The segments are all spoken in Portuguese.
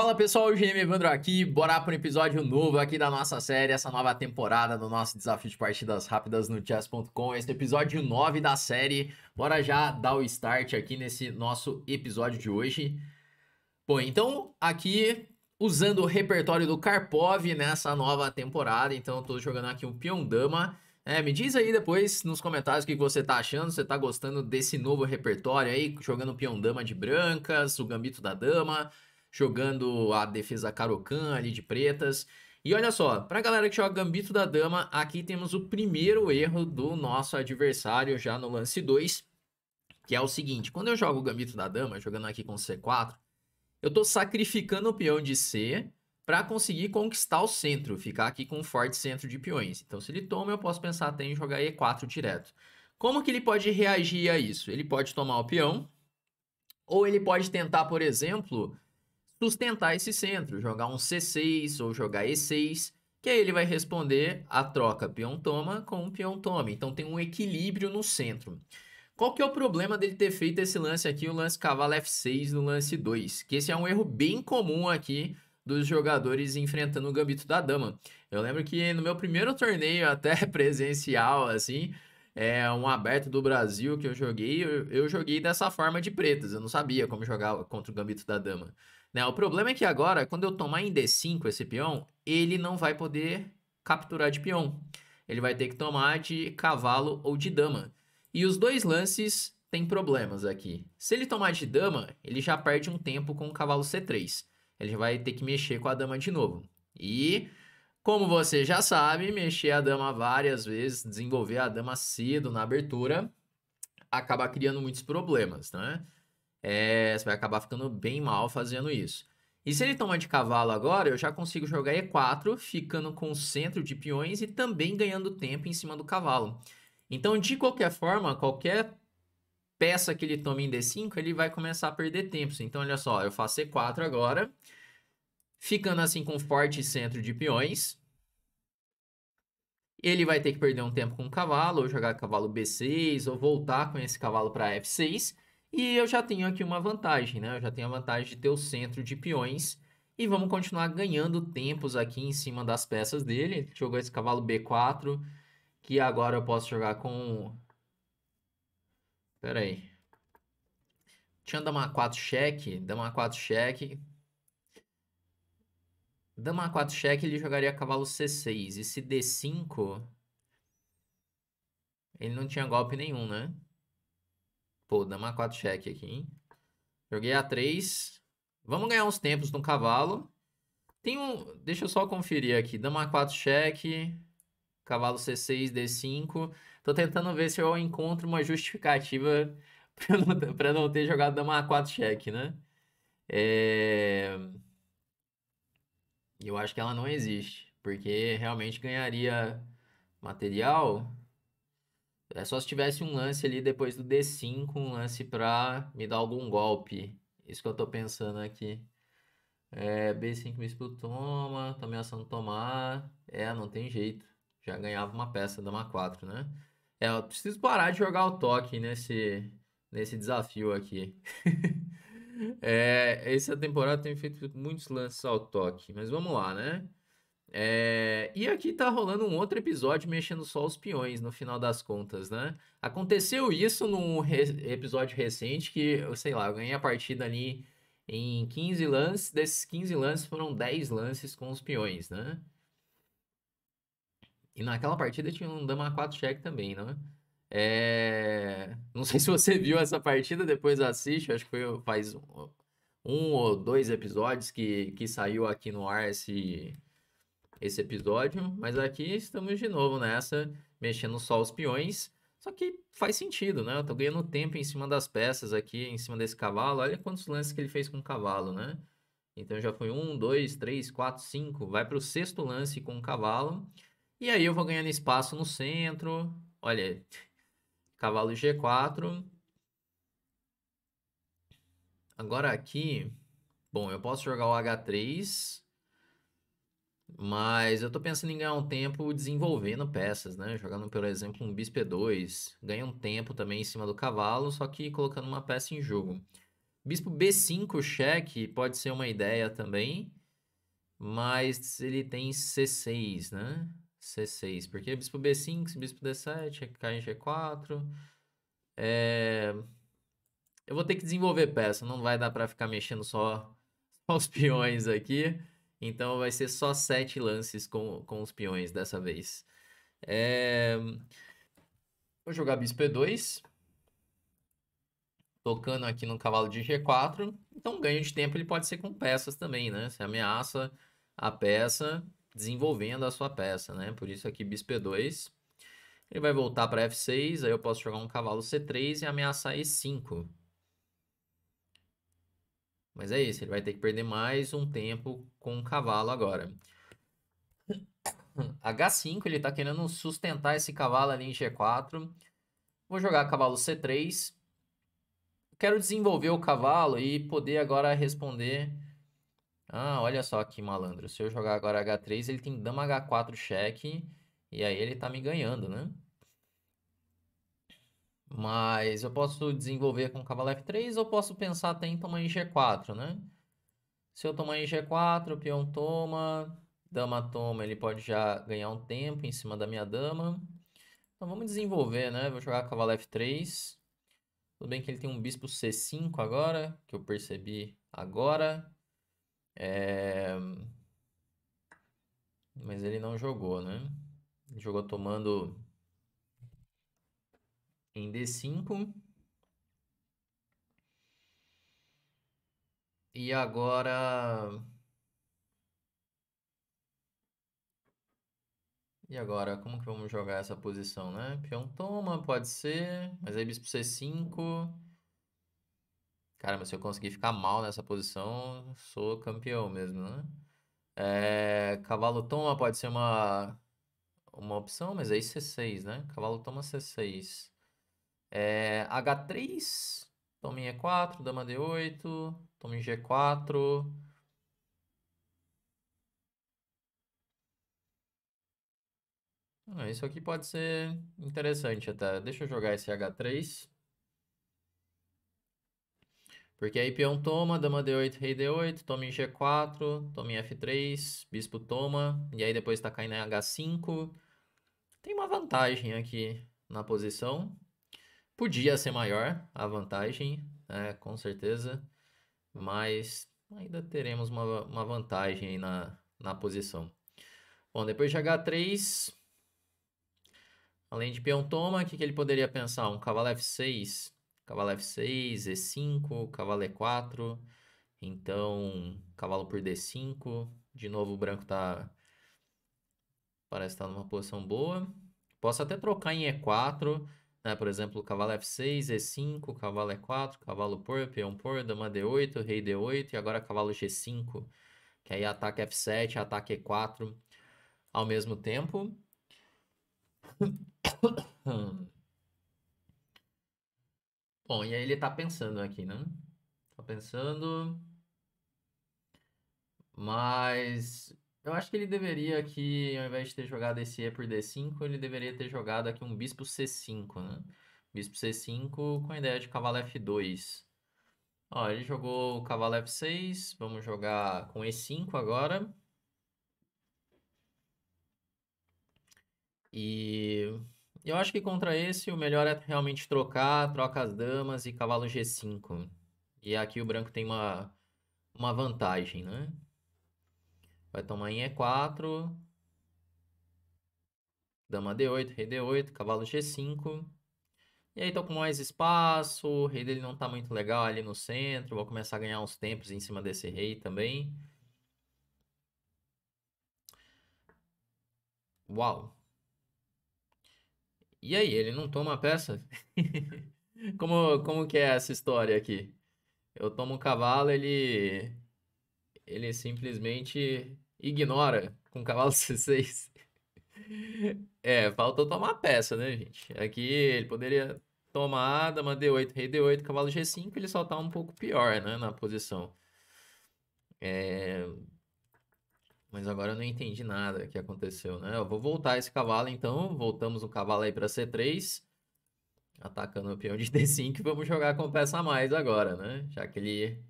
Fala pessoal, o GM é Evandro aqui, bora para um episódio novo aqui da nossa série, essa nova temporada do nosso desafio de partidas rápidas no chess.com, esse episódio 9 da série, bora já dar o start aqui nesse nosso episódio de hoje. Bom, então aqui usando o repertório do Karpov nessa nova temporada, então estou jogando aqui um peão dama, é, me diz aí depois nos comentários o que você tá achando, você tá gostando desse novo repertório aí, jogando peão dama de brancas, o gambito da dama jogando a defesa Karokan ali de pretas. E olha só, para a galera que joga Gambito da Dama, aqui temos o primeiro erro do nosso adversário já no lance 2, que é o seguinte, quando eu jogo o Gambito da Dama, jogando aqui com C4, eu estou sacrificando o peão de C para conseguir conquistar o centro, ficar aqui com um forte centro de peões. Então se ele toma, eu posso pensar até em jogar E4 direto. Como que ele pode reagir a isso? Ele pode tomar o peão, ou ele pode tentar, por exemplo, sustentar esse centro, jogar um C6 ou jogar E6, que aí ele vai responder a troca peão toma com peão toma Então tem um equilíbrio no centro. Qual que é o problema dele ter feito esse lance aqui, o lance cavalo F6 no lance 2? Que esse é um erro bem comum aqui dos jogadores enfrentando o gambito da dama. Eu lembro que no meu primeiro torneio, até presencial, assim, é um aberto do Brasil que eu joguei, eu, eu joguei dessa forma de pretas. Eu não sabia como jogar contra o gambito da dama. Né? O problema é que agora, quando eu tomar em D5 esse peão, ele não vai poder capturar de peão. Ele vai ter que tomar de cavalo ou de dama. E os dois lances têm problemas aqui. Se ele tomar de dama, ele já perde um tempo com o cavalo C3. Ele vai ter que mexer com a dama de novo. E, como você já sabe, mexer a dama várias vezes, desenvolver a dama cedo na abertura, acaba criando muitos problemas, né? é, você vai acabar ficando bem mal fazendo isso. E se ele toma de cavalo agora, eu já consigo jogar E4, ficando com o centro de peões e também ganhando tempo em cima do cavalo. Então, de qualquer forma, qualquer peça que ele tome em D5, ele vai começar a perder tempo. Então, olha só, eu faço C4 agora, ficando assim com forte centro de peões. Ele vai ter que perder um tempo com o cavalo, ou jogar cavalo B6, ou voltar com esse cavalo para F6. E eu já tenho aqui uma vantagem, né? Eu já tenho a vantagem de ter o centro de peões. E vamos continuar ganhando tempos aqui em cima das peças dele. Jogou esse cavalo B4, que agora eu posso jogar com... Pera aí. Tinha dama 4 cheque, dama 4 cheque. Dama 4 cheque, ele jogaria cavalo C6. E se D5... Ele não tinha golpe nenhum, né? Pô, dama 4 cheque aqui, hein? Joguei A3. Vamos ganhar uns tempos no cavalo. Tem um... Deixa eu só conferir aqui. Dama 4 cheque. Cavalo C6, D5. Tô tentando ver se eu encontro uma justificativa pra não, pra não ter jogado dama 4 cheque, né? É... Eu acho que ela não existe. Porque realmente ganharia material é só se tivesse um lance ali depois do D5, um lance pra me dar algum golpe. Isso que eu tô pensando aqui. É, B5 bispo toma, tá ameaçando tomar. É, não tem jeito. Já ganhava uma peça, dama 4, né? É, eu preciso parar de jogar o toque nesse, nesse desafio aqui. é, essa temporada tem feito muitos lances ao toque, mas vamos lá, né? É... E aqui tá rolando um outro episódio mexendo só os peões, no final das contas, né? Aconteceu isso num re... episódio recente que, eu sei lá, eu ganhei a partida ali em 15 lances. Desses 15 lances foram 10 lances com os peões, né? E naquela partida tinha um dama 4 check também, né? É... Não sei se você viu essa partida, depois assiste, acho que foi faz um, um ou dois episódios que, que saiu aqui no ar esse esse episódio, uhum. mas aqui estamos de novo nessa, mexendo só os peões. Só que faz sentido, né? Eu tô ganhando tempo em cima das peças aqui, em cima desse cavalo. Olha quantos lances que ele fez com o cavalo, né? Então já foi um, dois, três, quatro, cinco. Vai para o sexto lance com o cavalo. E aí eu vou ganhando espaço no centro. Olha, cavalo G4. Agora aqui, bom, eu posso jogar o H3 mas eu tô pensando em ganhar um tempo desenvolvendo peças, né? Jogando, por exemplo, um Bispo E2. Ganha um tempo também em cima do cavalo, só que colocando uma peça em jogo. Bispo B5 cheque pode ser uma ideia também, mas ele tem C6, né? C6, porque bispo B5, bispo D7, cai em G4. É... Eu vou ter que desenvolver peça, não vai dar pra ficar mexendo só, só os peões aqui. Então vai ser só sete lances com, com os peões dessa vez. É... Vou jogar bispo e2. Tocando aqui no cavalo de g4. Então ganho de tempo ele pode ser com peças também, né? Você ameaça a peça desenvolvendo a sua peça, né? Por isso aqui bispo e2. Ele vai voltar para f6, aí eu posso jogar um cavalo c3 e ameaçar e5. Mas é isso, ele vai ter que perder mais um tempo com o cavalo agora. H5, ele tá querendo sustentar esse cavalo ali em G4. Vou jogar cavalo C3. Quero desenvolver o cavalo e poder agora responder... Ah, olha só que malandro. Se eu jogar agora H3, ele tem dama H4 cheque. E aí ele tá me ganhando, né? Mas eu posso desenvolver com cavalo F3 ou posso pensar até em tomar em G4, né? Se eu tomar em G4, o peão toma, dama toma, ele pode já ganhar um tempo em cima da minha dama. Então vamos desenvolver, né? Vou jogar cavalo F3. Tudo bem que ele tem um bispo C5 agora, que eu percebi agora. É... Mas ele não jogou, né? Ele jogou tomando em D5. E agora. E agora, como que vamos jogar essa posição, né? Peão toma, pode ser, mas aí bispo C5. Caramba, se eu conseguir ficar mal nessa posição, sou campeão mesmo, né? É, cavalo toma pode ser uma, uma opção, mas aí C6, né? Cavalo toma C6. É, H3, toma em E4, dama D8, toma em G4. Ah, isso aqui pode ser interessante até. Deixa eu jogar esse H3. Porque aí peão toma, dama D8, rei D8, toma em G4, toma em F3, bispo toma, e aí depois tá caindo em H5. Tem uma vantagem aqui na posição. Podia ser maior a vantagem, né, com certeza, mas ainda teremos uma, uma vantagem na, na posição. Bom, depois de H3, além de peão toma, o que, que ele poderia pensar? Um cavalo F6, cavalo F6, E5, cavalo E4, então cavalo por D5, de novo o branco tá, parece estar tá numa posição boa. Posso até trocar em E4, né? Por exemplo, cavalo F6, E5, cavalo E4, cavalo por, peão por, dama D8, rei D8 e agora cavalo G5, que aí ataque F7, ataque E4 ao mesmo tempo. Bom, e aí ele tá pensando aqui, né? Tá pensando. Mas eu acho que ele deveria aqui, ao invés de ter jogado esse E por D5, ele deveria ter jogado aqui um bispo C5, né? Bispo C5 com a ideia de cavalo F2. Ó, ele jogou o cavalo F6, vamos jogar com E5 agora. E eu acho que contra esse o melhor é realmente trocar, troca as damas e cavalo G5. E aqui o branco tem uma, uma vantagem, né? Vai tomar em E4. Dama D8, rei D8, cavalo G5. E aí tô com mais espaço, o rei dele não tá muito legal ali no centro, vou começar a ganhar uns tempos em cima desse rei também. Uau. E aí, ele não toma a peça? como, como que é essa história aqui? Eu tomo o um cavalo, ele ele simplesmente ignora com cavalo C6. É, falta tomar peça, né, gente? Aqui ele poderia tomar dama D8, rei D8, cavalo G5, ele só tá um pouco pior, né, na posição. É... Mas agora eu não entendi nada que aconteceu, né? Eu vou voltar esse cavalo, então. Voltamos o cavalo aí para C3. Atacando o peão de D5. Vamos jogar com peça a mais agora, né? Já que ele,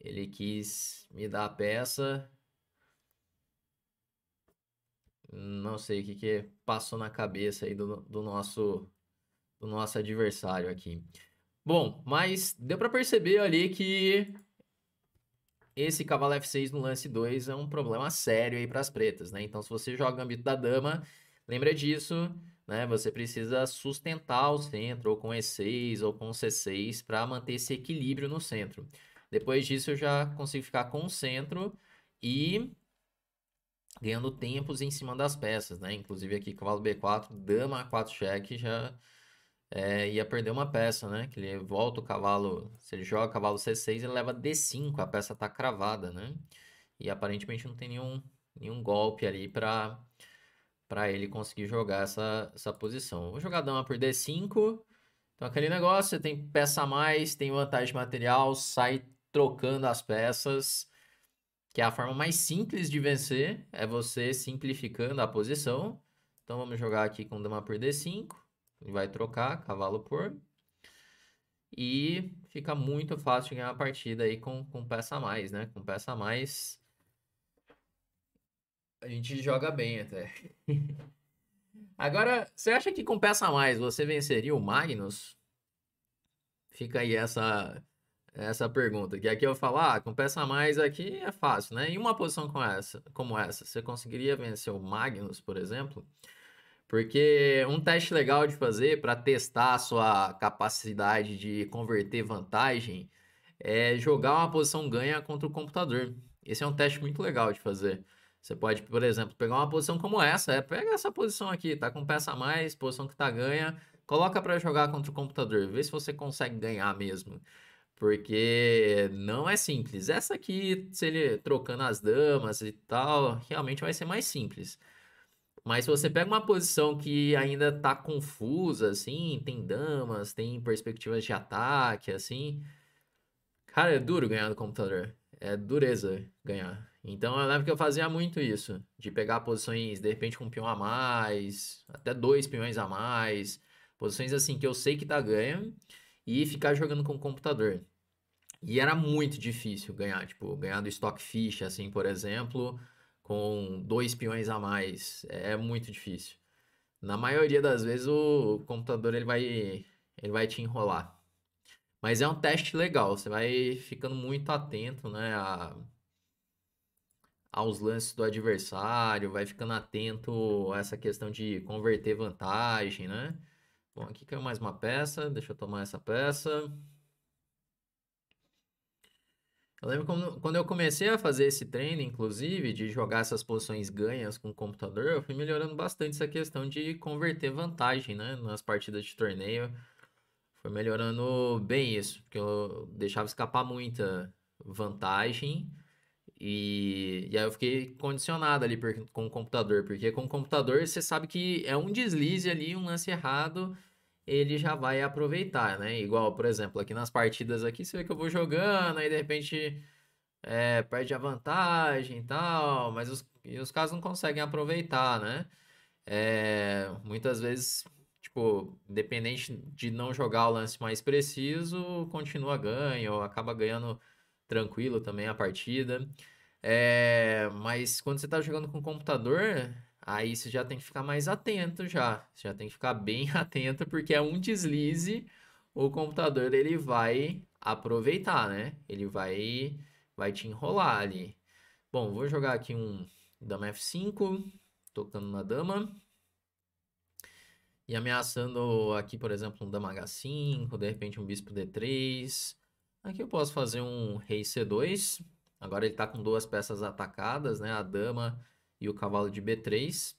ele quis me dar a peça. Não sei o que, que passou na cabeça aí do, do, nosso, do nosso adversário aqui. Bom, mas deu para perceber ali que esse cavalo F6 no lance 2 é um problema sério aí para as pretas, né? Então, se você joga o gambito da dama, lembra disso, né? Você precisa sustentar o centro, ou com E6, ou com C6, para manter esse equilíbrio no centro. Depois disso, eu já consigo ficar com o centro e ganhando tempos em cima das peças, né? Inclusive aqui cavalo B4, dama A4 cheque já é, ia perder uma peça, né? Que ele volta o cavalo, se ele joga cavalo C6, ele leva D5, a peça tá cravada, né? E aparentemente não tem nenhum, nenhum golpe ali para para ele conseguir jogar essa, essa posição. Vou jogar dama por D5. Então aquele negócio, você tem peça a mais, tem vantagem material, sai trocando as peças que é a forma mais simples de vencer, é você simplificando a posição. Então vamos jogar aqui com dama por d5, ele vai trocar cavalo por. E fica muito fácil ganhar a partida aí com, com peça a mais, né? Com peça a mais, a gente joga bem até. Agora, você acha que com peça a mais você venceria o Magnus? Fica aí essa é essa pergunta. Que aqui eu falo, ah, com peça a mais aqui é fácil, né? Em uma posição como essa, como essa, você conseguiria vencer o Magnus, por exemplo? Porque um teste legal de fazer para testar a sua capacidade de converter vantagem é jogar uma posição ganha contra o computador. Esse é um teste muito legal de fazer. Você pode, por exemplo, pegar uma posição como essa, é, pega essa posição aqui, tá com peça a mais, posição que tá ganha, coloca para jogar contra o computador, vê se você consegue ganhar mesmo. Porque não é simples. Essa aqui, se ele trocando as damas e tal, realmente vai ser mais simples. Mas se você pega uma posição que ainda tá confusa, assim, tem damas, tem perspectivas de ataque, assim. Cara, é duro ganhar no computador. É dureza ganhar. Então eu lembro que eu fazia muito isso. De pegar posições, de repente, com um peão a mais, até dois peões a mais. Posições assim que eu sei que tá ganho e ficar jogando com o computador. E era muito difícil ganhar, tipo, ganhar do Stock Fish, assim, por exemplo, com dois peões a mais. É muito difícil. Na maioria das vezes o computador ele vai, ele vai te enrolar. Mas é um teste legal, você vai ficando muito atento, né, a, aos lances do adversário, vai ficando atento a essa questão de converter vantagem, né? Bom, aqui caiu mais uma peça. Deixa eu tomar essa peça. Eu lembro quando, quando eu comecei a fazer esse treino, inclusive, de jogar essas posições ganhas com o computador, eu fui melhorando bastante essa questão de converter vantagem né, nas partidas de torneio. Foi melhorando bem isso, porque eu deixava escapar muita vantagem. E, e aí eu fiquei condicionado ali por, com o computador, porque com o computador você sabe que é um deslize ali, um lance errado, ele já vai aproveitar, né? Igual, por exemplo, aqui nas partidas aqui, você vê que eu vou jogando, aí de repente é, perde a vantagem e tal, mas os, os caras não conseguem aproveitar, né? É, muitas vezes, tipo, independente de não jogar o lance mais preciso, continua ganho, acaba ganhando tranquilo também a partida. É, mas quando você está jogando com computador, Aí você já tem que ficar mais atento já. Você já tem que ficar bem atento, porque é um deslize, o computador ele vai aproveitar, né? Ele vai, vai te enrolar ali. Bom, vou jogar aqui um dama F5, tocando na dama. E ameaçando aqui, por exemplo, um dama H5, de repente um bispo D3. Aqui eu posso fazer um rei C2. Agora ele está com duas peças atacadas, né? A dama e o cavalo de B3.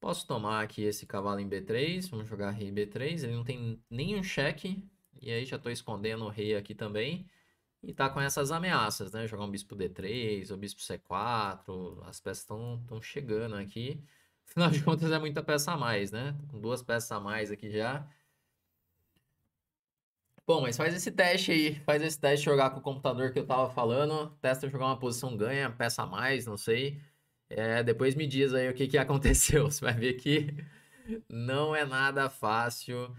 Posso tomar aqui esse cavalo em B3, vamos jogar rei B3, ele não tem nenhum cheque, e aí já estou escondendo o rei aqui também. E tá com essas ameaças, né? Jogar um bispo D3, ou bispo C4, as peças estão chegando aqui. Afinal de contas é muita peça a mais, né? Com duas peças a mais aqui já. Bom, mas faz esse teste aí, faz esse teste de jogar com o computador que eu tava falando, testa jogar uma posição ganha, peça a mais, não sei. É, depois me diz aí o que, que aconteceu. Você vai ver que não é nada fácil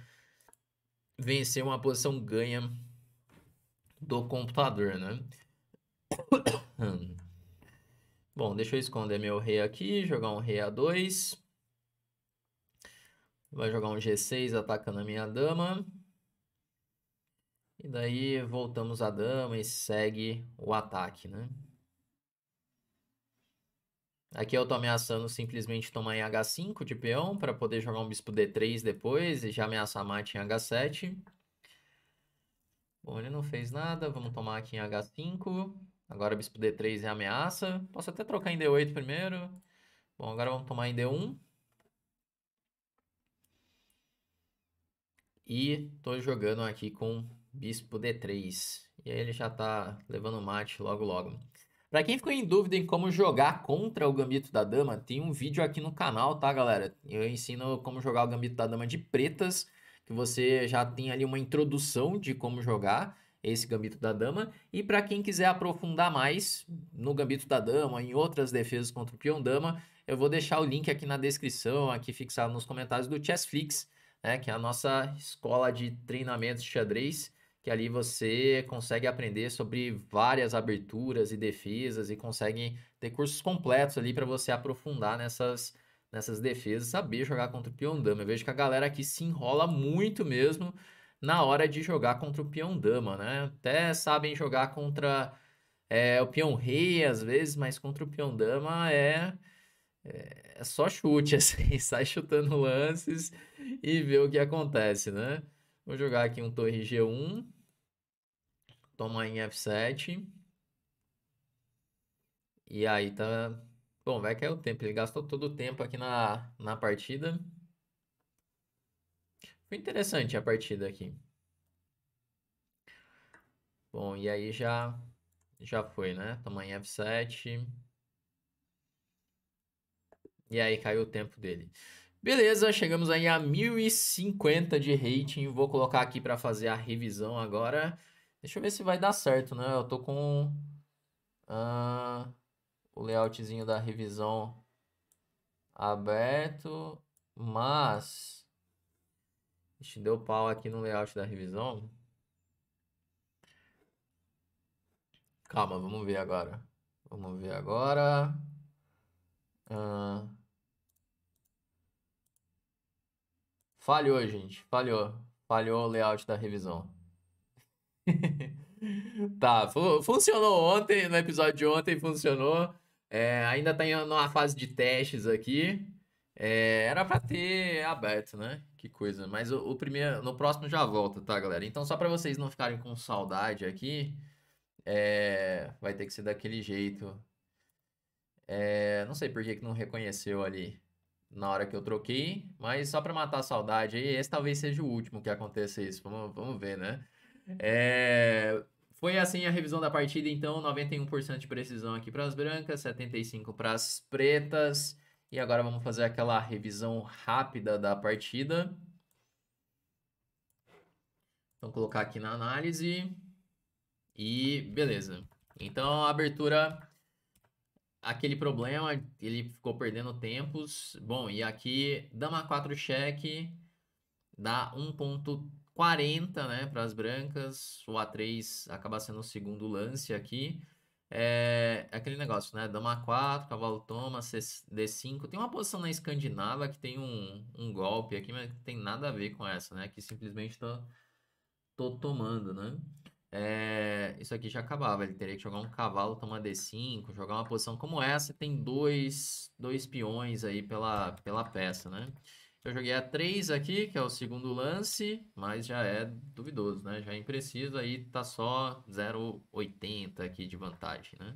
vencer uma posição ganha do computador, né? Bom, deixa eu esconder meu rei aqui, jogar um rei a 2. Vai jogar um G6 atacando a minha dama. E daí voltamos a dama e segue o ataque, né? Aqui eu tô ameaçando simplesmente tomar em H5 de peão para poder jogar um bispo D3 depois e já ameaçar mate em H7. Bom, ele não fez nada, vamos tomar aqui em H5. Agora bispo D3 é ameaça. Posso até trocar em D8 primeiro. Bom, agora vamos tomar em D1. E tô jogando aqui com bispo D3. E aí ele já tá levando mate logo logo. Para quem ficou em dúvida em como jogar contra o Gambito da Dama, tem um vídeo aqui no canal, tá, galera? Eu ensino como jogar o Gambito da Dama de pretas, que você já tem ali uma introdução de como jogar esse Gambito da Dama. E para quem quiser aprofundar mais no Gambito da Dama, em outras defesas contra o Peão Dama, eu vou deixar o link aqui na descrição, aqui fixado nos comentários do Chessflix, né, que é a nossa escola de treinamento de xadrez que ali você consegue aprender sobre várias aberturas e defesas e consegue ter cursos completos ali para você aprofundar nessas, nessas defesas, saber jogar contra o Piondama. Eu vejo que a galera aqui se enrola muito mesmo na hora de jogar contra o Piondama, né? Até sabem jogar contra é, o Pion Rei às vezes, mas contra o Piondama é, é, é só chute, assim, sai chutando lances e vê o que acontece, né? Vou jogar aqui um torre G1. Toma em F7. E aí tá... Bom, vai cair é o tempo. Ele gastou todo o tempo aqui na, na partida. Foi interessante a partida aqui. Bom, e aí já, já foi, né? Toma em F7. E aí caiu o tempo dele. Beleza, chegamos aí a 1050 de rating. Vou colocar aqui para fazer a revisão agora. Deixa eu ver se vai dar certo, né? Eu tô com uh, o layoutzinho da revisão aberto, mas... Ixi, deu pau aqui no layout da revisão. Calma, vamos ver agora. Vamos ver agora. Uh... Falhou, gente. Falhou. Falhou o layout da revisão. tá, funcionou ontem, no episódio de ontem funcionou. É, ainda está em uma fase de testes aqui. É, era para ter aberto, né? Que coisa. Mas o, o, primeiro, no próximo já volta, tá, galera? Então, só para vocês não ficarem com saudade aqui, é, vai ter que ser daquele jeito. É, não sei por que, que não reconheceu ali na hora que eu troquei, mas só para matar a saudade aí, esse talvez seja o último que aconteça isso. Vamos, vamos ver, né? É, foi assim a revisão da partida, então, 91% de precisão aqui para as brancas, 75% para as pretas. E agora vamos fazer aquela revisão rápida da partida. Então, colocar aqui na análise. E beleza. Então, a abertura, aquele problema, ele ficou perdendo tempos. Bom, e aqui, dama 4 cheque, dá 1.3. 40 né, para as brancas, o A3 acaba sendo o segundo lance aqui. É, é aquele negócio, né? Dama 4, cavalo toma, D5. Tem uma posição na Escandinava que tem um, um golpe aqui, mas tem nada a ver com essa, né? Que simplesmente tô, tô tomando, né? É, isso aqui já acabava. Ele teria que jogar um cavalo, tomar D5, jogar uma posição como essa. Tem dois, dois peões aí pela, pela peça, né? Eu joguei a 3 aqui, que é o segundo lance, mas já é duvidoso, né? Já é impreciso, aí tá só 0,80 aqui de vantagem, né?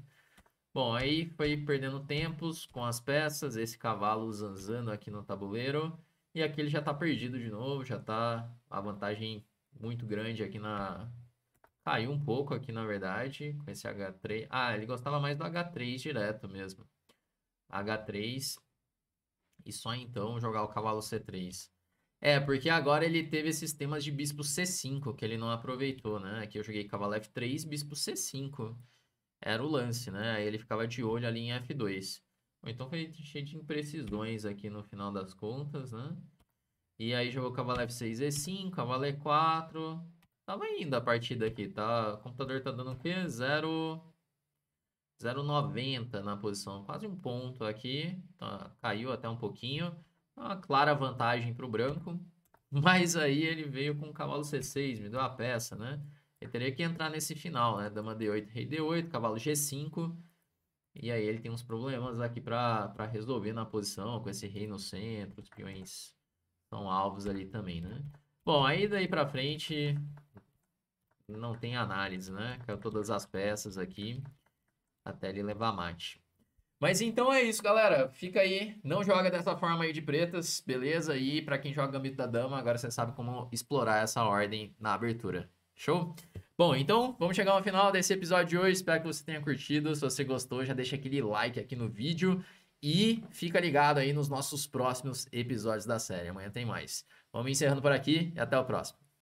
Bom, aí foi perdendo tempos com as peças, esse cavalo zanzando aqui no tabuleiro. E aqui ele já tá perdido de novo, já tá a vantagem muito grande aqui na... Caiu um pouco aqui, na verdade, com esse H3. Ah, ele gostava mais do H3 direto mesmo. H3 e só então jogar o cavalo C3. É, porque agora ele teve esses temas de bispo C5, que ele não aproveitou, né? Aqui eu joguei cavalo F3, bispo C5. Era o lance, né? Aí ele ficava de olho ali em F2. Então foi cheio de imprecisões aqui no final das contas, né? E aí jogou cavalo F6, E5, cavalo E4. Tava indo a partida aqui, tá? O computador tá dando o quê? 0... 0,90 na posição, quase um ponto aqui, tá, caiu até um pouquinho, é uma clara vantagem para o branco, mas aí ele veio com o cavalo C6, me deu a peça, né? Ele teria que entrar nesse final, né? Dama D8, rei D8, cavalo G5, e aí ele tem uns problemas aqui para resolver na posição, com esse rei no centro, os peões são alvos ali também, né? Bom, aí daí para frente não tem análise, né? Caiu todas as peças aqui até ele levar mate. Mas então é isso, galera. Fica aí. Não joga dessa forma aí de pretas, beleza? E para quem joga Gambito da Dama, agora você sabe como explorar essa ordem na abertura. Show? Bom, então vamos chegar ao final desse episódio de hoje. Espero que você tenha curtido. Se você gostou, já deixa aquele like aqui no vídeo. E fica ligado aí nos nossos próximos episódios da série. Amanhã tem mais. Vamos encerrando por aqui e até o próximo.